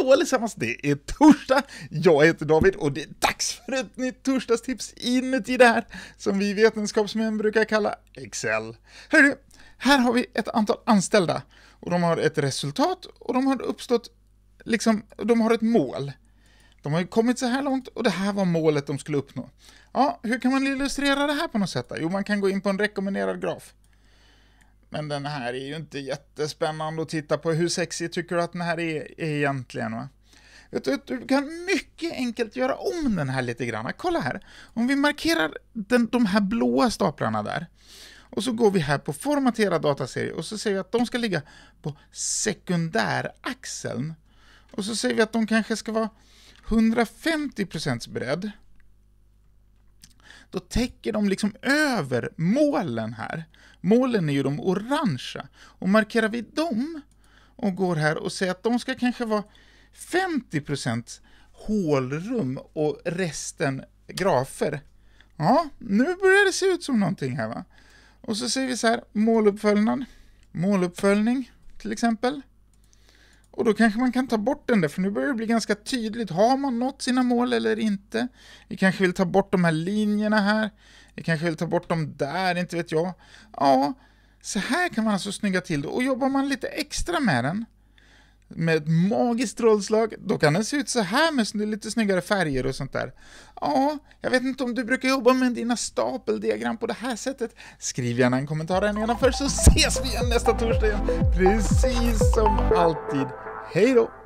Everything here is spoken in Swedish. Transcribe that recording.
Hallå allesammans, det är torsdag! Jag heter David och det är dags för ett nytt torsdagstips inuti det här som vi vetenskapsmän brukar kalla Excel. Hörru, här har vi ett antal anställda och de har ett resultat och de har uppstått, liksom, de har ett mål. De har ju kommit så här långt och det här var målet de skulle uppnå. Ja, hur kan man illustrera det här på något sätt? Då? Jo, man kan gå in på en rekommenderad graf. Men den här är ju inte jättespännande att titta på. Hur sexig tycker du att den här är, är egentligen? Va? Vet du, du kan mycket enkelt göra om den här lite grann. Kolla här. Om vi markerar den, de här blåa staplarna där. Och så går vi här på formatera dataserie och så säger vi att de ska ligga på sekundäraxeln. Och så säger vi att de kanske ska vara 150 bredd då täcker de liksom över målen här. Målen är ju de orangea. Och markerar vi dem och går här och säger att de ska kanske vara 50% hålrum och resten grafer. Ja, nu börjar det se ut som någonting här va. Och så säger vi så här, måluppföljnad, måluppföljning till exempel. Och då kanske man kan ta bort den där, för nu börjar det bli ganska tydligt. Har man nått sina mål eller inte? Vi kanske vill ta bort de här linjerna här. Vi kanske vill ta bort dem där, inte vet jag. Ja, så här kan man alltså snygga till det. Och jobbar man lite extra med den, med ett magiskt rollslag, då kan den se ut så här med lite snyggare färger och sånt där. Ja, jag vet inte om du brukar jobba med dina stapeldiagram på det här sättet? Skriv gärna en kommentar här nedanför så ses vi igen nästa torsdag igen, precis som alltid. Hej då!